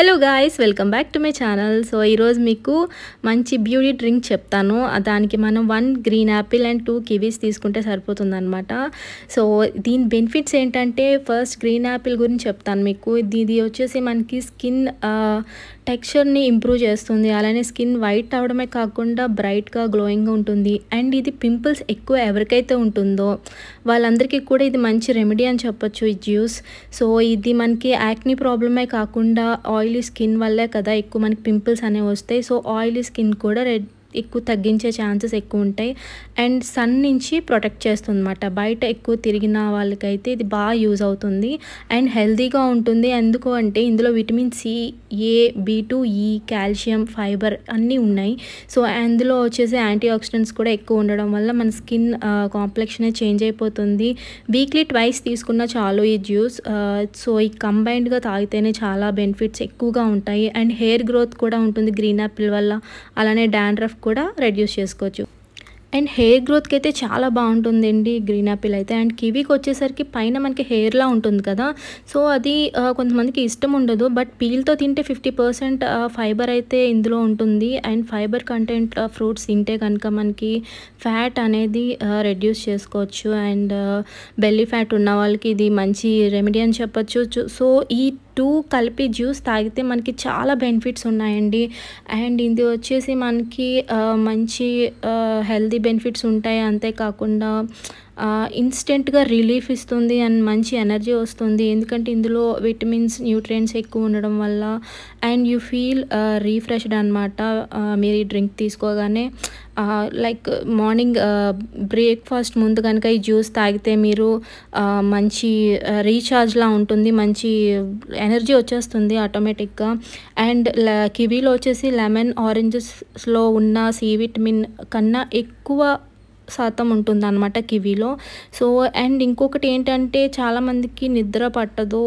hello guys welcome back to my channel so ఈరోజు మీకు మంచి బ్యూటీ డ్రింక్ చెప్తాను దానికి మనం one green apple and two kiwis తీసుకుంటే సరిపోతుందనమాట సో దీని బెనిఫిట్స్ ఏంటంటే ఫస్ట్ గ్రీన్ యాపిల్ గురించి చెప్తాను మీకు ఇది వచ్చేసి మనకి స్కిన్ టెక్స్చర్ని ఇంప్రూవ్ చేస్తుంది అలానే స్కిన్ వైట్ అవడమే కాకుండా బ్రైట్గా గ్లోయింగ్గా ఉంటుంది అండ్ ఇది పింపుల్స్ ఎక్కువ ఎవరికైతే ఉంటుందో వాళ్ళందరికీ కూడా ఇది మంచి రెమెడీ అని చెప్పొచ్చు ఈ జ్యూస్ సో ఇది మనకి యాక్ని ప్రాబ్లమే కాకుండా ఆయిలీ స్కిన్ వల్లే కదా ఎక్కువ మనకి పింపుల్స్ అనేవి వస్తాయి సో ఆయిలీ స్కిన్ కూడా రెడ్ ఎక్కువ తగ్గించే ఛాన్సెస్ ఎక్కువ ఉంటాయి అండ్ సన్ నుంచి ప్రొటెక్ట్ చేస్తుంది అనమాట బయట ఎక్కువ తిరిగిన వాళ్ళకైతే ఇది బాగా యూజ్ అవుతుంది అండ్ హెల్దీగా ఉంటుంది ఎందుకు అంటే ఇందులో vitamin C A B two E calcium fibre అన్నీ ఉన్నాయి సో అందులో వచ్చేసి యాంటీ ఆక్సిడెంట్స్ కూడా ఎక్కువ ఉండడం వల్ల మన స్కిన్ కాంప్లెక్షన్ చేంజ్ అయిపోతుంది వీక్లీ ట్వైస్ తీసుకున్న చాలు ఈ జ్యూస్ సో ఈ కంబైన్డ్గా తాగితేనే చాలా బెనిఫిట్స్ ఎక్కువగా ఉంటాయి అండ్ హెయిర్ గ్రోత్ కూడా ఉంటుంది గ్రీన్ యాపిల్ వల్ల అలానే డాండ్రఫ్ కూడా రెడ్యూస్ చేసుకోవచ్చు అండ్ హెయిర్ గ్రోత్కి అయితే చాలా బాగుంటుందండి గ్రీన్ యాపిల్ అయితే అండ్ కివీకి వచ్చేసరికి పైన మనకి హెయిర్లా ఉంటుంది కదా సో అది కొంతమందికి ఇష్టం ఉండదు బట్ పీల్తో తింటే ఫిఫ్టీ పర్సెంట్ ఫైబర్ అయితే ఇందులో ఉంటుంది అండ్ ఫైబర్ కంటెంట్ ఫ్రూట్స్ తింటే కనుక మనకి ఫ్యాట్ అనేది రెడ్యూస్ చేసుకోవచ్చు అండ్ బెల్లీ ఫ్యాట్ ఉన్న వాళ్ళకి ఇది మంచి రెమెడీ అని చెప్పచ్చు సో ఈ టూ కలిపి జ్యూస్ తాగితే మనకి చాలా బెనిఫిట్స్ ఉన్నాయండి అండ్ ఇది వచ్చేసి మనకి మంచి హెల్దీ బెనిఫిట్స్ ఉంటాయి అంతేకాకుండా ఇన్స్టెంట్గా రిలీఫ్ ఇస్తుంది అండ్ మంచి ఎనర్జీ వస్తుంది ఎందుకంటే ఇందులో విటమిన్స్ న్యూట్రియన్స్ ఎక్కువ ఉండడం వల్ల అండ్ యూ ఫీల్ రీఫ్రెష్డ్ అనమాట మీరు ఈ డ్రింక్ తీసుకోగానే లైక్ మార్నింగ్ బ్రేక్ఫాస్ట్ ముందు కనుక ఈ జ్యూస్ తాగితే మీరు మంచి రీఛార్జ్లా ఉంటుంది మంచి ఎనర్జీ వచ్చేస్తుంది ఆటోమేటిక్గా అండ్ కివీలో వచ్చేసి లెమన్ ఆరెంజెస్లో ఉన్న సి విటమిన్ కన్నా ఎక్కువ శాతం ఉంటుంది అనమాట కివీలో సో అండ్ ఇంకొకటి ఏంటంటే చాలామందికి నిద్ర పట్టదు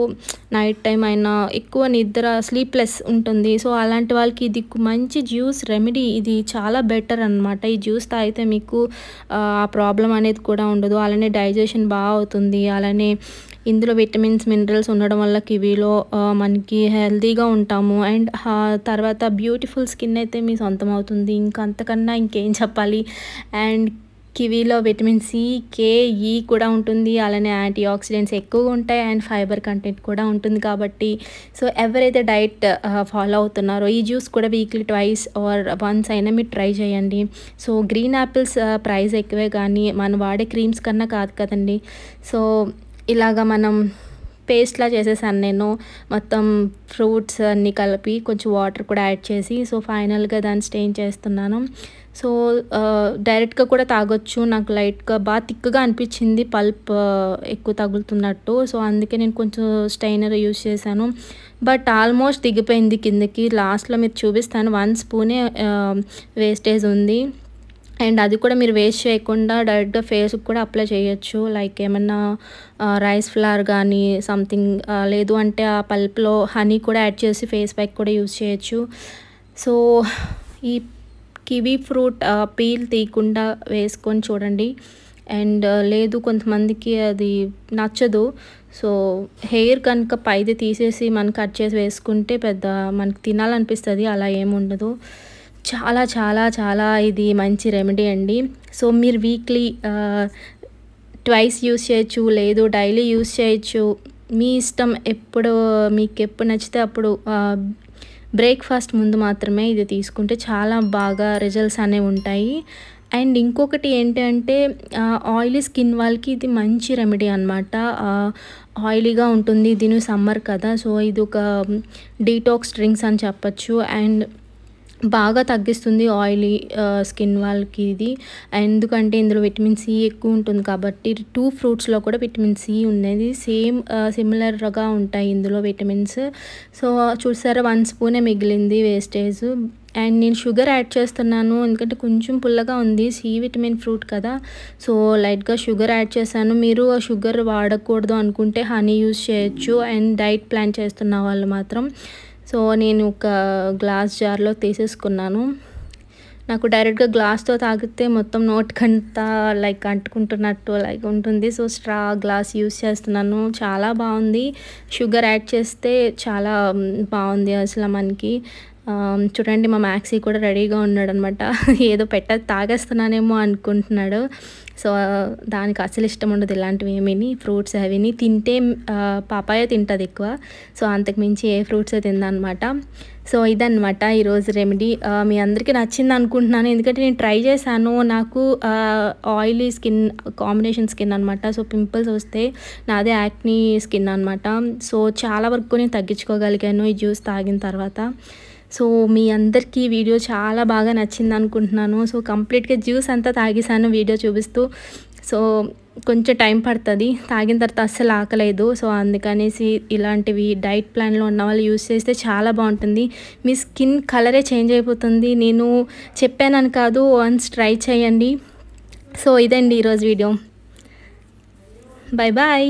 నైట్ టైం అయినా ఎక్కువ నిద్ర స్లీప్లెస్ ఉంటుంది సో అలాంటి వాళ్ళకి ఇది మంచి జ్యూస్ రెమెడీ ఇది చాలా బెటర్ అనమాట ఈ జ్యూస్ తాగితే మీకు ఆ ప్రాబ్లం అనేది కూడా ఉండదు అలానే డైజెషన్ బాగా అవుతుంది అలానే ఇందులో విటమిన్స్ మినరల్స్ ఉండడం వల్ల కివీలో మనకి హెల్తీగా ఉంటాము అండ్ తర్వాత బ్యూటిఫుల్ స్కిన్ అయితే మీ సొంతం అవుతుంది ఇంకంతకన్నా ఇంకేం చెప్పాలి అండ్ కివీలో విటమిన్ సి కే ఈ కూడా ఉంటుంది అలానే యాంటీ ఆక్సిడెంట్స్ ఎక్కువగా ఉంటాయి అండ్ ఫైబర్ కంటెంట్ కూడా ఉంటుంది కాబట్టి సో ఎవరైతే డైట్ ఫాలో అవుతున్నారో ఈ జ్యూస్ కూడా వీక్లీ ట్వైస్ ఆర్ వన్స్ అయినా మీరు ట్రై చేయండి సో గ్రీన్ యాపిల్స్ ప్రైస్ ఎక్కువే కానీ మనం వాడే క్రీమ్స్ కన్నా కాదు కదండి సో ఇలాగ మనం పేస్ట్లా చేసేసాను నేను మొత్తం ఫ్రూట్స్ అన్నీ కలిపి కొంచెం వాటర్ కూడా యాడ్ చేసి సో ఫైనల్గా దాన్ని స్టెయిన్ చేస్తున్నాను సో డైరెక్ట్గా కూడా తాగొచ్చు నాకు లైట్గా బాగా తిక్కుగా అనిపించింది పల్ప్ ఎక్కువ తగులుతున్నట్టు సో అందుకే నేను కొంచెం స్టైనర్ యూజ్ చేశాను బట్ ఆల్మోస్ట్ దిగిపోయింది కిందకి లాస్ట్లో మీరు చూపిస్తాను వన్ స్పూనే వేస్టేజ్ ఉంది అండ్ అది కూడా మీరు వేస్ట్ చేయకుండా డైరెక్ట్గా ఫేస్కి కూడా అప్లై చేయొచ్చు లైక్ ఏమన్నా రైస్ ఫ్లవర్ కానీ సంథింగ్ లేదు అంటే ఆ పల్ప్లో హనీ కూడా యాడ్ చేసి ఫేస్ ప్యాక్ కూడా యూజ్ చేయొచ్చు సో ఈ కివీ ఫ్రూట్ పీల్ తీయకుండా వేసుకొని చూడండి అండ్ లేదు కొంతమందికి అది నచ్చదు సో హెయిర్ కనుక పైది తీసేసి మనం కట్ చేసి వేసుకుంటే పెద్ద మనకి తినాలనిపిస్తుంది అలా ఏముండదు చాలా చాలా చాలా ఇది మంచి రెమెడీ అండి సో మీరు వీక్లీ ట్వైస్ యూస్ చేయొచ్చు లేదు డైలీ యూస్ చేయొచ్చు మీ ఇష్టం ఎప్పుడు మీకు ఎప్పుడు నచ్చితే అప్పుడు బ్రేక్ఫాస్ట్ ముందు మాత్రమే ఇది తీసుకుంటే చాలా బాగా రిజల్ట్స్ అనేవి ఉంటాయి అండ్ ఇంకొకటి ఏంటంటే ఆయిలీ స్కిన్ వాళ్ళకి ఇది మంచి రెమెడీ అనమాట ఆయిలీగా ఉంటుంది దీని సమ్మర్ కదా సో ఇది ఒక డీటాక్స్ డ్రింక్స్ అని చెప్పచ్చు అండ్ బాగా తగ్గిస్తుంది ఆయిలీ స్కిన్ వాళ్ళకి ఇది ఎందుకంటే ఇందులో విటమిన్ సి ఎక్కువ ఉంటుంది కాబట్టి టూ ఫ్రూట్స్లో కూడా విటమిన్ సి ఉన్నది సేమ్ సిమిలర్గా ఉంటాయి ఇందులో విటమిన్స్ సో చూసారా వన్ స్పూనే మిగిలింది వేస్టేజ్ అండ్ నేను షుగర్ యాడ్ చేస్తున్నాను ఎందుకంటే కొంచెం పుల్లగా ఉంది సి విటమిన్ ఫ్రూట్ కదా సో లైట్గా షుగర్ యాడ్ చేశాను మీరు షుగర్ వాడకూడదు అనుకుంటే హనీ యూస్ చేయొచ్చు అండ్ డైట్ ప్లాన్ చేస్తున్న వాళ్ళు మాత్రం సో నేను ఒక గ్లాస్ జార్లో తీసేసుకున్నాను నాకు డైరెక్ట్గా గ్లాస్తో తాగితే మొత్తం నోటికంతా లైక్ అంటుకుంటున్నట్టు లైక్ ఉంటుంది సో స్ట్రా గ్లాస్ యూస్ చేస్తున్నాను చాలా బాగుంది షుగర్ యాడ్ చేస్తే చాలా బాగుంది అసలు మనకి చూడండి మా మ్యాక్సీ కూడా రెడీగా ఉన్నాడు అనమాట ఏదో పెట్ట తాగేస్తున్నానేమో అనుకుంటున్నాడు సో దానికి అసలు ఇష్టం ఉండదు ఇలాంటివి ఏమీని ఫ్రూట్స్ అవిని తింటే పాపాయ తింటుంది ఎక్కువ సో అంతకుమించి ఏ ఫ్రూట్స్ తిందనమాట సో ఇదనమాట ఈరోజు రెమెడీ మీ అందరికీ నచ్చింది అనుకుంటున్నాను ఎందుకంటే నేను ట్రై చేశాను నాకు ఆయిలీ స్కిన్ కాంబినేషన్ స్కిన్ అనమాట సో పింపుల్స్ వస్తే నాదే యాక్నీ స్కిన్ అనమాట సో చాలా వరకు నేను తగ్గించుకోగలిగాను ఈ జ్యూస్ తాగిన తర్వాత సో మీ అందరికీ వీడియో చాలా బాగా నచ్చింది అనుకుంటున్నాను సో కంప్లీట్గా జ్యూస్ అంతా తాగేశాను వీడియో చూపిస్తూ సో కొంచెం టైం పడుతుంది తాగిన తర్వాత అస్సలు ఆకలేదు సో అందుకనేసి ఇలాంటివి డైట్ ప్లాన్లో ఉన్న వాళ్ళు యూజ్ చేస్తే చాలా బాగుంటుంది మీ స్కిన్ కలరే చేంజ్ అయిపోతుంది నేను చెప్పానని కాదు వన్స్ ట్రై చేయండి సో ఇదండి ఈరోజు వీడియో బాయ్ బాయ్